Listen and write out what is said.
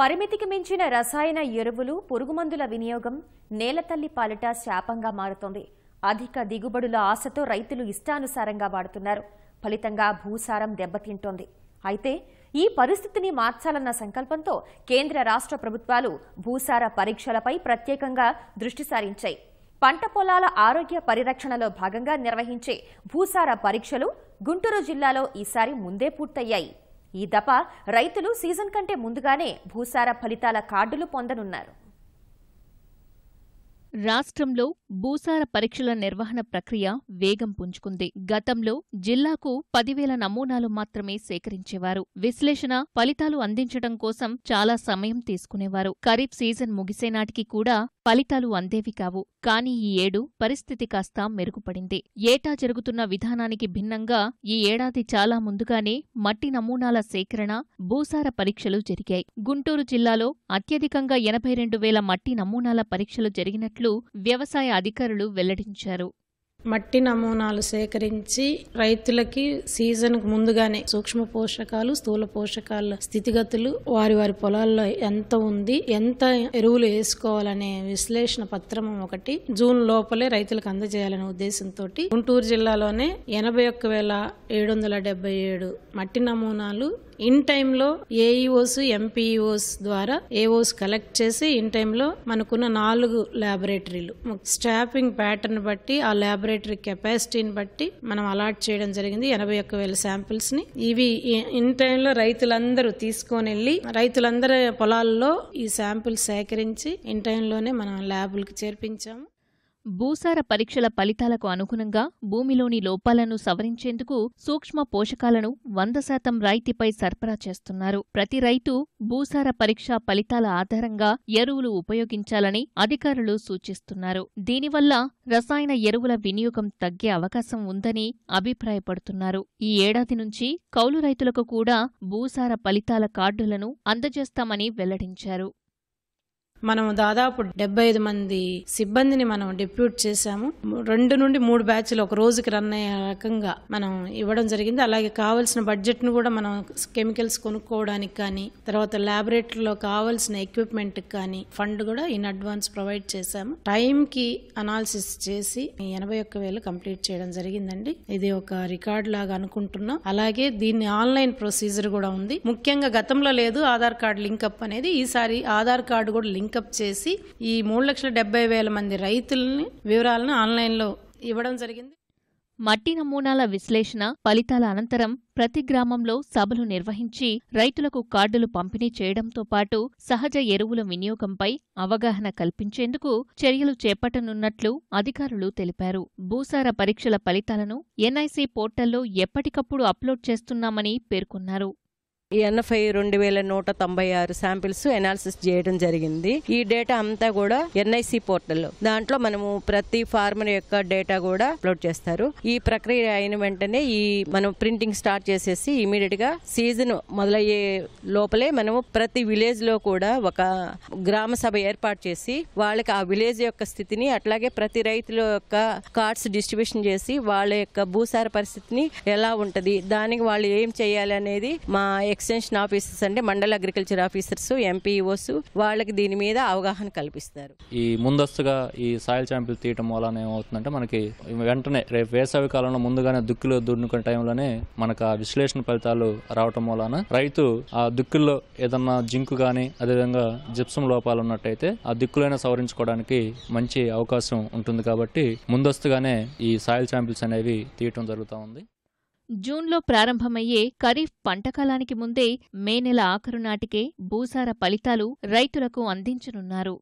పరిమితికి మించిన రసాయన ఎరువులు పురుగుమందుల వినియోగం నేలతల్లి పాలిట శాపంగా మారుతోంది అధిక దిగుబడుల ఆశతో రైతులు ఇష్టానుసారంగా వాడుతున్నారు ఫలితంగా భూసారం దెబ్బతింటోంది అయితే ఈ పరిస్థితిని మార్చాలన్న సంకల్పంతో కేంద్ర రాష్ట్ర ప్రభుత్వాలు భూసార పరీక్షలపై ప్రత్యేకంగా దృష్టి సారించాయి పంట పొలాల ఆరోగ్య పరిరక్షణలో భాగంగా నిర్వహించే భూసార పరీక్షలు గుంటూరు జిల్లాలో ఈసారి ముందే పూర్తయ్యాయి ఈ దప రైతులు సీజన్ కంటే ముందుగానే భూసార ఫలితాల కార్డులు పొందనున్నారు రాష్ట్రంలో భూసార పరీక్షల నిర్వహణ ప్రక్రియ వేగం పుంజుకుంది గతంలో జిల్లాకు పదివేల నమూనాలు మాత్రమే సేకరించేవారు విశ్లేషణ ఫలితాలు అందించడం కోసం చాలా సమయం తీసుకునేవారు ఖరీఫ్ సీజన్ ముగిసేనాటికి కూడా ఫలితాలు అందేవి కావు కానీ ఈ ఏడు పరిస్థితి కాస్త మెరుగుపడింది ఏటా జరుగుతున్న విధానానికి భిన్నంగా ఈ ఏడాది చాలా ముందుగానే మట్టి నమూనాల సేకరణ భూసార పరీక్షలు జరిగాయి గుంటూరు జిల్లాలో అత్యధికంగా ఎనభై రెండు వేల మట్టి నమూనాల పరీక్షలు జరిగినట్లు వ్యవసాయ అధికారులు వెల్లడించారు మట్టి నమూనాలు సేకరించి రైతులకి సీజన్కు ముందుగానే సూక్ష్మ పోషకాలు స్థూల పోషకాల స్థితిగతులు వారి వారి పొలాల్లో ఎంత ఉంది ఎంత ఎరువులు వేసుకోవాలనే విశ్లేషణ పత్రం ఒకటి జూన్ లోపలే రైతులకు అందజేయాలనే ఉద్దేశంతో గుంటూరు జిల్లాలోనే ఎనభై ఒక్క వేల ఏడు వందల డెబ్బై ఏడు మట్టి నమూనాలు ఇన్ టైంలో ఏఈఓస్ ఎంపీఈఓస్ ద్వారా ఏఓస్ కలెక్ట్ e చేసి ఇన్ టైంలో మనకున్న నాలుగు ల్యాబొరేటరీలు స్టాఫింగ్ ప్యాటర్న్ బట్టి ఆ ల్యాబొరేటరీ కెపాసిటీని బట్టి మనం అలాట్ చేయడం జరిగింది ఎనభై ఒక్క వేల శాంపిల్స్ ని ఇవి ఇన్ టైంలో రైతులందరూ తీసుకొని వెళ్ళి రైతులందరి పొలాల్లో ఈ శాంపిల్స్ సేకరించి ఇన్ టైంలోనే మనం ల్యాబులకు చేర్పించాము భూసార పరీక్షల ఫలితాలకు అనుగుణంగా భూమిలోని లోపాలను సవరించేందుకు సూక్ష్మ పోషకాలను వంద శాతం రాయితీపై సరఫరా చేస్తున్నారు ప్రతి రైతు భూసార పరీక్ష ఫలితాల ఆధారంగా ఎరువులు ఉపయోగించాలని అధికారులు సూచిస్తున్నారు దీనివల్ల రసాయన ఎరువుల వినియోగం తగ్గే అవకాశం ఉందని అభిప్రాయపడుతున్నారు ఈ ఏడాది నుంచి కౌలు రైతులకు కూడా భూసార ఫలితాల కార్డులను అందజేస్తామని వెల్లడించారు మనం దాదాపు డెబ్బై ఐదు మంది సిబ్బందిని మనం డిప్యూట్ చేశాము రెండు నుండి మూడు బ్యాచ్లు ఒక రోజుకి రన్ అయ్యే రకంగా మనం ఇవ్వడం జరిగింది అలాగే కావాల్సిన బడ్జెట్ను కూడా మనం కెమికల్స్ కొనుక్కోవడానికి కానీ తర్వాత ల్యాబొరేటరీలో కావాల్సిన ఎక్విప్మెంట్ కానీ ఫండ్ కూడా ఇన్ అడ్వాన్స్ ప్రొవైడ్ చేశాము టైంకి అనాలిసిస్ చేసి ఎనభై ఒక్క వేలు కంప్లీట్ చేయడం జరిగిందండి ఇది ఒక రికార్డ్ లాగా అనుకుంటున్నాం అలాగే దీన్ని ఆన్లైన్ ప్రొసీజర్ కూడా ఉంది ముఖ్యంగా గతంలో లేదు ఆధార్ కార్డు లింక్అప్ అనేది ఈసారి ఆధార్ కార్డు కూడా లింక్ లింకప్ చేసి ఈ మూడు లక్షల డెబ్బై వేల మంది రైతులని వివరాలను ఆన్లైన్లో ఇవ్వడం జరిగింది మట్టి నమూనాల విశ్లేషణ ఫలితాల అనంతరం ప్రతి గ్రామంలో సభలు నిర్వహించి రైతులకు కార్డులు పంపిణీ చేయడంతో పాటు సహజ ఎరువుల వినియోగంపై అవగాహన కల్పించేందుకు చర్యలు చేపట్టనున్నట్లు అధికారులు తెలిపారు భూసార పరీక్షల ఫలితాలను ఎన్ఐసి పోర్టల్లో ఎప్పటికప్పుడు అప్లోడ్ చేస్తున్నామని పేర్కొన్నారు ఎన్ఎఫ్ఐ రెండు వేల నూట తొంభై ఆరు శాంపిల్స్ ఎనాలిసిస్ చేయడం జరిగింది ఈ డేటా అంతా కూడా ఎన్ఐసి పోర్టల్ దాంట్లో మనము ప్రతి ఫార్మర్ యొక్క డేటా కూడా అప్లోడ్ చేస్తారు ఈ ప్రక్రియ అయిన వెంటనే ఈ మనం ప్రింటింగ్ స్టార్ట్ చేసేసి ఇమీడియట్ గా సీజన్ మొదలయ్యే లోపలే మనము ప్రతి విలేజ్ లో కూడా ఒక గ్రామ సభ ఏర్పాటు చేసి వాళ్ళకి ఆ విలేజ్ యొక్క స్థితిని అట్లాగే ప్రతి రైతుల యొక్క కార్డ్స్ డిస్ట్రిబ్యూషన్ చేసి వాళ్ళ యొక్క భూసార పరిస్థితిని ఎలా ఉంటది దానికి వాళ్ళు ఏం చేయాలి అనేది మా ఎక్స్ ఎక్స్టెన్షన్ ఆఫీసర్స్ అంటే మండల అగ్రికల్చర్ ఆఫీసర్స్ ఎంపీఓస్ వాళ్ళకి దీని మీద అవగాహన కల్పిస్తారు ఈ ముందస్తుగా ఈ సాయిల్ శాంపిల్ తీయటం వల్ల ఏమవుతుందంటే మనకి వెంటనే రేపు వేసవి కాలంలో ముందుగానే దుక్కులు దున్నుకునే టైంలోనే మనకు ఆ విశ్లేషణ ఫలితాలు రావటం వలన రైతు ఆ దుక్కుల్లో ఏదన్నా జింకు కానీ అదేవిధంగా జిప్సం లోపాలు ఉన్నట్టయితే ఆ దిక్కులైనా సవరించుకోవడానికి మంచి అవకాశం ఉంటుంది కాబట్టి ముందస్తుగానే ఈ సాయిల్ శాంపిల్స్ అనేవి తీయటం జరుగుతూ ఉంది జూన్లో ప్రారంభమయ్యే ఖరీఫ్ పంటకాలానికి ముందే మే నెల ఆఖరు నాటికే భూసార ఫలితాలు రైతులకు అందించనున్నారు